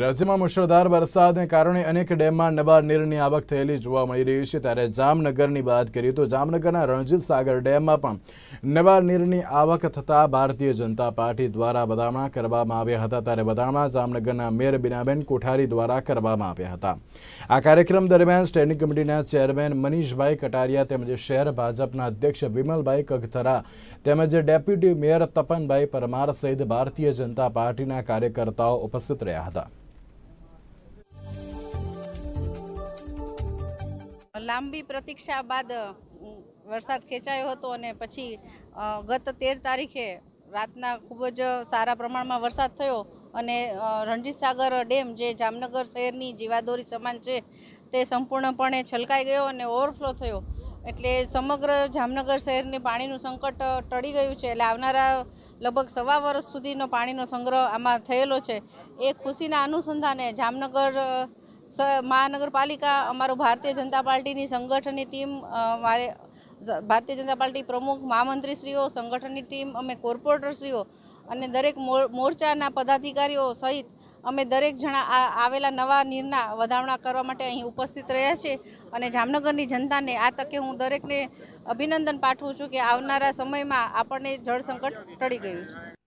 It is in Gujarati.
રાજ્યમાં મુશળધાર વરસાદને કારણે અનેક ડેમમાં નવા નીરની આવક થયેલી જોવા મળી રહી છે ત્યારે જામનગરની વાત કરીએ તો જામનગરના રણજીત સાગર ડેમમાં પણ નવા નીરની આવક થતાં ભારતીય જનતા પાર્ટી દ્વારા વધામણા કરવામાં આવ્યા હતા ત્યારે વધામણા જામનગરના મેયર બીનાબેન કોઠારી દ્વારા કરવામાં આવ્યા હતા આ કાર્યક્રમ દરમિયાન સ્ટેન્ડિંગ કમિટીના ચેરમેન મનીષભાઈ કટારિયા તેમજ શહેર ભાજપના અધ્યક્ષ વિમલભાઈ કગથરા તેમજ ડેપ્યુટી મેયર તપનભાઈ પરમાર સહિત ભારતીય જનતા પાર્ટીના કાર્યકર્તાઓ ઉપસ્થિત રહ્યા હતા લાંબી પ્રતીક્ષા બાદ વરસાદ ખેંચાયો હતો અને પછી ગત તેર તારીખે રાતના ખૂબ જ સારા પ્રમાણમાં વરસાદ થયો અને રણજીત સાગર ડેમ જે જામનગર શહેરની જીવાદોરી સમાન છે તે સંપૂર્ણપણે છલકાઈ ગયો અને ઓવરફ્લો થયો એટલે સમગ્ર જામનગર શહેરને પાણીનું સંકટ ટળી ગયું છે એટલે આવનારા લગભગ સવા વર્ષ સુધીનો પાણીનો સંગ્રહ આમાં થયેલો છે એ ખુશીના અનુસંધાને જામનગર મહાનગરપાલિકા અમારો ભારતીય જનતા પાર્ટીની સંગઠનની ટીમ મારે ભારતીય જનતા પાર્ટી પ્રમુખ મહામંત્રીશ્રીઓ સંગઠનની ટીમ અમે કોર્પોરેટરશ્રીઓ અને દરેક મોરચાના પદાધિકારીઓ સહિત અમે દરેક જણા આવેલા નવા નિર્ણય વધારણા કરવા માટે અહીં ઉપસ્થિત રહ્યા છીએ અને જામનગરની જનતાને આ તકે હું દરેકને અભિનંદન પાઠવું છું કે આવનારા સમયમાં આપણને જળ સંકટ ટળી ગયું છે